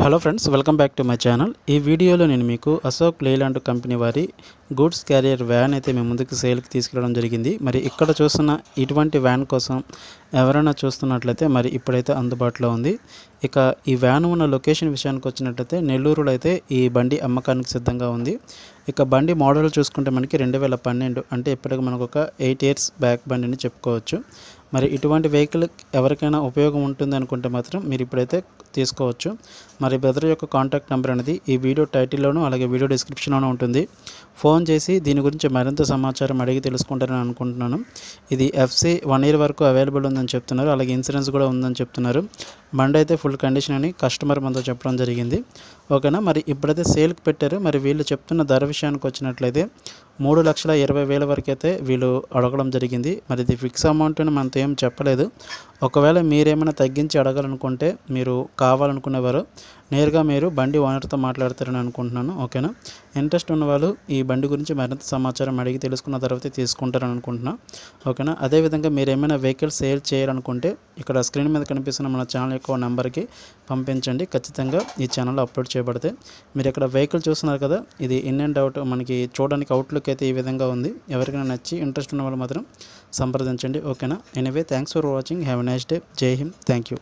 hello friends welcome back to my channel ఈ వీడియోలో నేను మీకు అశోక్ లేలాండ్ కంపెనీ వారి గూడ్స్ క్యారియర్ వ్యాన్ అయితే మేము ముందుకు సేల్కి తీసుకురావడం జరిగింది మరి ఇక్కడ చూస్తున్న ఇటువంటి వ్యాన్ కోసం ఎవరైనా చూస్తున్నట్లయితే మరి ఇప్పుడైతే అందుబాటులో ఉంది ఇక ఈ వ్యాన్ ఉన్న లొకేషన్ విషయానికి వచ్చినట్లయితే నెల్లూరులో అయితే ఈ బండి అమ్మకానికి సిద్ధంగా ఉంది ఇక బండి మోడల్ చూసుకుంటే మనకి రెండు వేల పన్నెండు అంటే ఇప్పటికి మనకు ఒక ఎయిట్ ఇయర్స్ బ్యాక్ బండిని చెప్పుకోవచ్చు మరి ఇటువంటి వెహికల్ ఎవరికైనా ఉపయోగం ఉంటుంది అనుకుంటే మాత్రం మీరు ఇప్పుడైతే తీసుకోవచ్చు మరి బ్రదర్ యొక్క కాంటాక్ట్ నెంబర్ అనేది ఈ వీడియో టైటిల్లోనూ అలాగే వీడియో డిస్క్రిప్షన్లోనూ ఉంటుంది ఫోన్ చేసి దీని గురించి మరింత సమాచారం అడిగి తెలుసుకుంటారని అనుకుంటున్నాను ఇది ఎఫ్సి వన్ ఇయర్ వరకు అవైలబుల్ ఉందని చెప్తున్నారు అలాగే ఇన్సూరెన్స్ కూడా ఉందని చెప్తున్నారు బండి అయితే ఫుల్ కండిషన్ అని కస్టమర్ మనతో చెప్పడం జరిగింది ఓకేనా మరి ఇప్పుడైతే సేల్కి పెట్టారు మరి వీళ్ళు చెప్తున్న ధర విషయానికి వచ్చినట్లయితే మూడు లక్షల ఇరవై వేల వరకు అయితే వీళ్ళు అడగడం జరిగింది మరి ఇది ఫిక్స్ అమౌంట్ అని మనతో ఏం చెప్పలేదు ఒకవేళ మీరేమైనా తగ్గించి అడగాలనుకుంటే మీరు కావాలనుకునేవారు నేరుగా మీరు బండి ఓనర్తో మాట్లాడతారని అనుకుంటున్నాను ఓకేనా ఇంట్రెస్ట్ ఉన్నవాళ్ళు ఈ బండి గురించి మరింత సమాచారం అడిగి తెలుసుకున్న తర్వాత తీసుకుంటారని అనుకుంటున్నా ఓకేనా అదేవిధంగా మీరు ఏమైనా వెహికల్ సేల్ చేయాలనుకుంటే ఇక్కడ స్క్రీన్ మీద కనిపిస్తున్న మన ఛానల్ యొక్క నెంబర్కి పంపించండి ఖచ్చితంగా ఈ ఛానల్లో అప్లోడ్ చేయబడితే మీరు ఇక్కడ వెహికల్ చూస్తున్నారు కదా ఇది ఇన్ అండ్ అవుట్ మనకి చూడడానికి అవుట్లుక్ అయితే ఈ విధంగా ఉంది ఎవరికైనా నచ్చి ఇంట్రెస్ట్ ఉన్న వాళ్ళు మాత్రం సంప్రదించండి ఓకేనా anyway thanks for watching have a nice day జై హింద్ థ్యాంక్ యూ